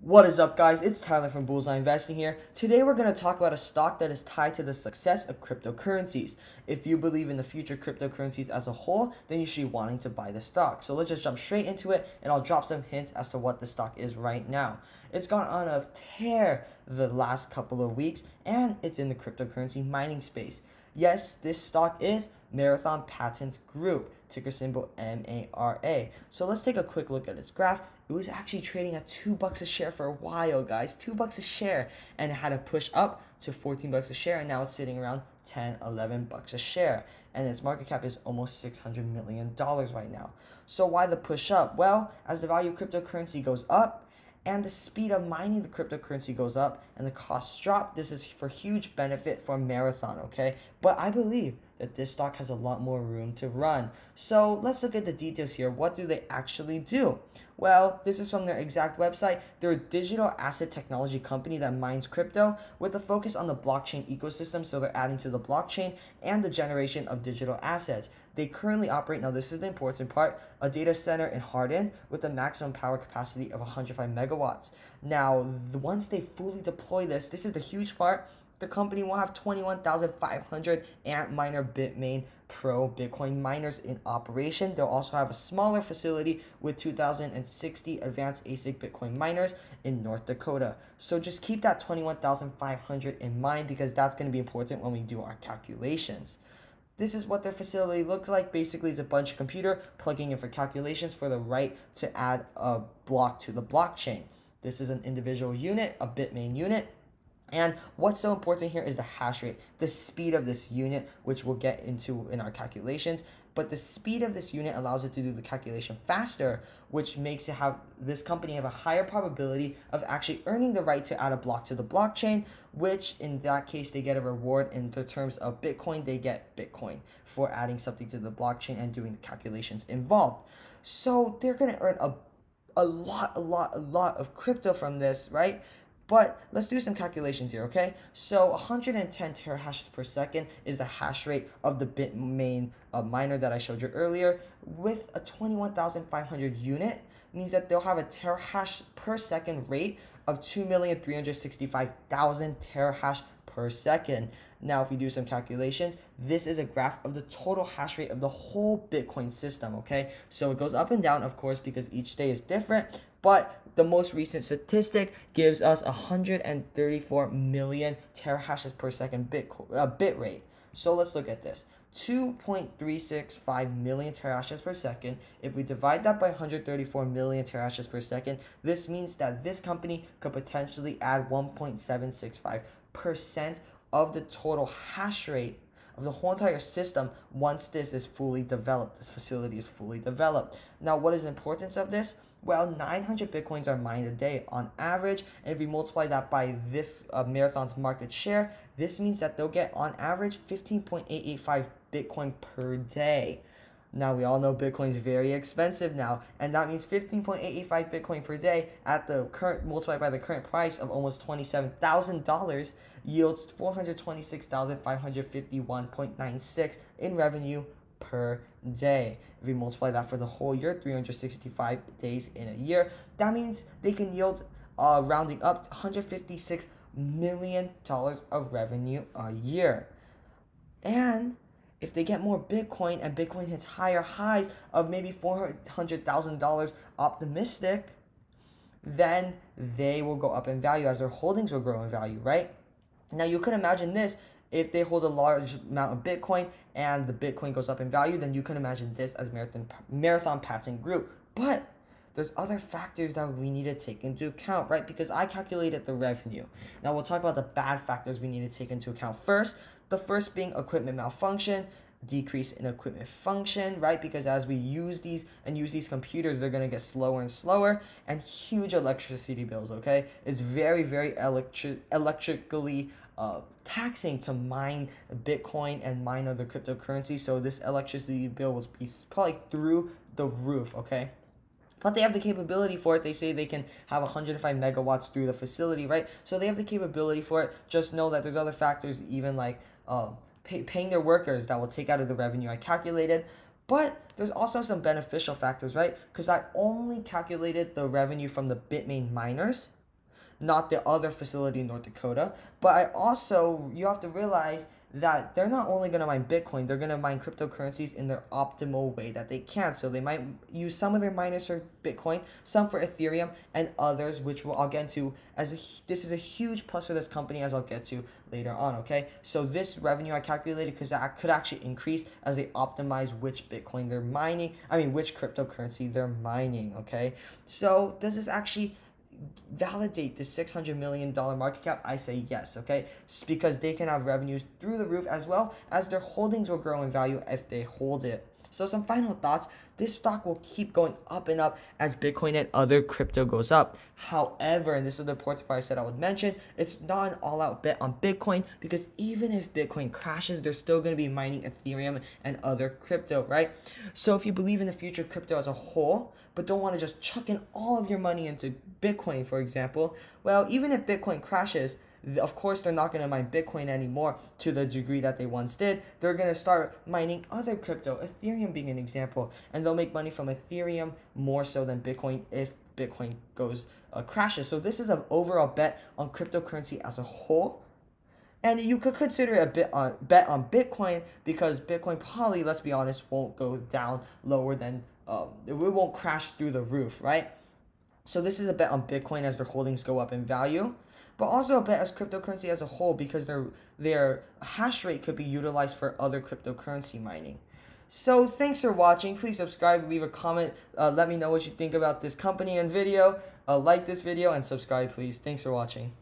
What is up guys, it's Tyler from Bullseye Investing here. Today we're going to talk about a stock that is tied to the success of cryptocurrencies. If you believe in the future cryptocurrencies as a whole, then you should be wanting to buy the stock. So let's just jump straight into it and I'll drop some hints as to what the stock is right now. It's gone on a tear the last couple of weeks and it's in the cryptocurrency mining space. Yes, this stock is Marathon Patents Group, ticker symbol MARA. So let's take a quick look at its graph. It was actually trading at 2 bucks a share for a while, guys. 2 bucks a share and it had a push up to 14 bucks a share and now it's sitting around 10, 11 bucks a share and its market cap is almost 600 million dollars right now. So why the push up? Well, as the value of cryptocurrency goes up, and the speed of mining the cryptocurrency goes up and the costs drop. This is for huge benefit for Marathon, okay? But I believe that this stock has a lot more room to run. So let's look at the details here. What do they actually do? Well, this is from their exact website. They're a digital asset technology company that mines crypto with a focus on the blockchain ecosystem. So they're adding to the blockchain and the generation of digital assets. They currently operate, now this is the important part, a data center in Hardin with a maximum power capacity of 105 megawatts. Now, once they fully deploy this, this is the huge part the company will have 21,500 Antminer Bitmain Pro Bitcoin miners in operation. They'll also have a smaller facility with 2,060 advanced ASIC Bitcoin miners in North Dakota. So just keep that 21,500 in mind because that's going to be important when we do our calculations. This is what their facility looks like. Basically, it's a bunch of computer plugging in for calculations for the right to add a block to the blockchain. This is an individual unit, a Bitmain unit. And what's so important here is the hash rate, the speed of this unit, which we'll get into in our calculations. But the speed of this unit allows it to do the calculation faster, which makes it have this company have a higher probability of actually earning the right to add a block to the blockchain, which in that case, they get a reward in the terms of Bitcoin, they get Bitcoin for adding something to the blockchain and doing the calculations involved. So they're gonna earn a, a lot, a lot, a lot of crypto from this, right? But let's do some calculations here, okay? So 110 terahashes per second is the hash rate of the bit main uh, miner that I showed you earlier with a 21,500 unit means that they'll have a terahash per second rate of 2,365,000 terahash per second. Now, if we do some calculations, this is a graph of the total hash rate of the whole Bitcoin system, okay? So it goes up and down, of course, because each day is different. But the most recent statistic gives us 134 million terahashes per second bit, uh, bit rate. So let's look at this. 2.365 million terahashes per second. If we divide that by 134 million terahashes per second, this means that this company could potentially add 1.765% of the total hash rate of the whole entire system once this is fully developed, this facility is fully developed. Now, what is the importance of this? Well, 900 Bitcoins are mined a day on average, and if we multiply that by this uh, marathon's market share, this means that they'll get on average 15.885 Bitcoin per day. Now we all know Bitcoin is very expensive now, and that means 15.85 Bitcoin per day at the current multiplied by the current price of almost $27,000 yields 426,551.96 in revenue per day. If we multiply that for the whole year, 365 days in a year, that means they can yield uh, rounding up 156 million dollars of revenue a year. And if they get more Bitcoin and Bitcoin hits higher highs of maybe $400,000 optimistic, then they will go up in value as their holdings will grow in value, right? Now you could imagine this if they hold a large amount of Bitcoin and the Bitcoin goes up in value, then you can imagine this as marathon marathon passing group. But there's other factors that we need to take into account, right? Because I calculated the revenue. Now we'll talk about the bad factors we need to take into account first. The first being equipment malfunction, decrease in equipment function, right? Because as we use these and use these computers, they're gonna get slower and slower and huge electricity bills, okay? It's very, very electric electrically uh, taxing to mine Bitcoin and mine other cryptocurrencies. So this electricity bill will be probably through the roof, okay? but they have the capability for it. They say they can have 105 megawatts through the facility, right? So they have the capability for it. Just know that there's other factors, even like um, pay, paying their workers, that will take out of the revenue I calculated. But there's also some beneficial factors, right? Because I only calculated the revenue from the Bitmain miners, not the other facility in North Dakota. But I also, you have to realize that they're not only going to mine Bitcoin, they're going to mine cryptocurrencies in their optimal way that they can. So they might use some of their miners for Bitcoin, some for Ethereum, and others, which we'll, I'll get into as a, this is a huge plus for this company, as I'll get to later on. Okay, so this revenue I calculated because that could actually increase as they optimize which Bitcoin they're mining. I mean, which cryptocurrency they're mining. Okay, so does this actually validate the $600 million market cap? I say yes, okay? It's because they can have revenues through the roof as well as their holdings will grow in value if they hold it so some final thoughts, this stock will keep going up and up as Bitcoin and other crypto goes up. However, and this is the portfolio I said I would mention, it's not an all-out bet on Bitcoin because even if Bitcoin crashes, they're still going to be mining Ethereum and other crypto, right? So if you believe in the future crypto as a whole, but don't want to just chuck in all of your money into Bitcoin, for example, well, even if Bitcoin crashes, of course, they're not going to mine Bitcoin anymore to the degree that they once did. They're going to start mining other crypto, Ethereum being an example, and they'll make money from Ethereum more so than Bitcoin if Bitcoin goes uh, crashes. So this is an overall bet on cryptocurrency as a whole. And you could consider a bit on uh, bet on Bitcoin because Bitcoin probably, let's be honest, won't go down lower than um, it won't crash through the roof, right? So this is a bet on Bitcoin as their holdings go up in value but also a bit as cryptocurrency as a whole because their their hash rate could be utilized for other cryptocurrency mining. So thanks for watching. Please subscribe, leave a comment, uh, let me know what you think about this company and video. Uh, like this video and subscribe, please. Thanks for watching.